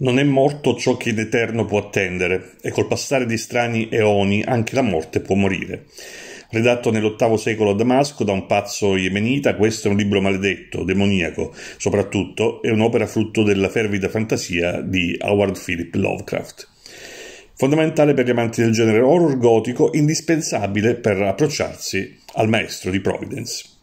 Non è morto ciò che l'Eterno può attendere, e col passare di strani eoni anche la morte può morire. Redatto nell'VIII secolo a Damasco da un pazzo yemenita, questo è un libro maledetto, demoniaco, soprattutto è un'opera frutto della fervida fantasia di Howard Philip Lovecraft. Fondamentale per gli amanti del genere horror gotico, indispensabile per approcciarsi al maestro di Providence.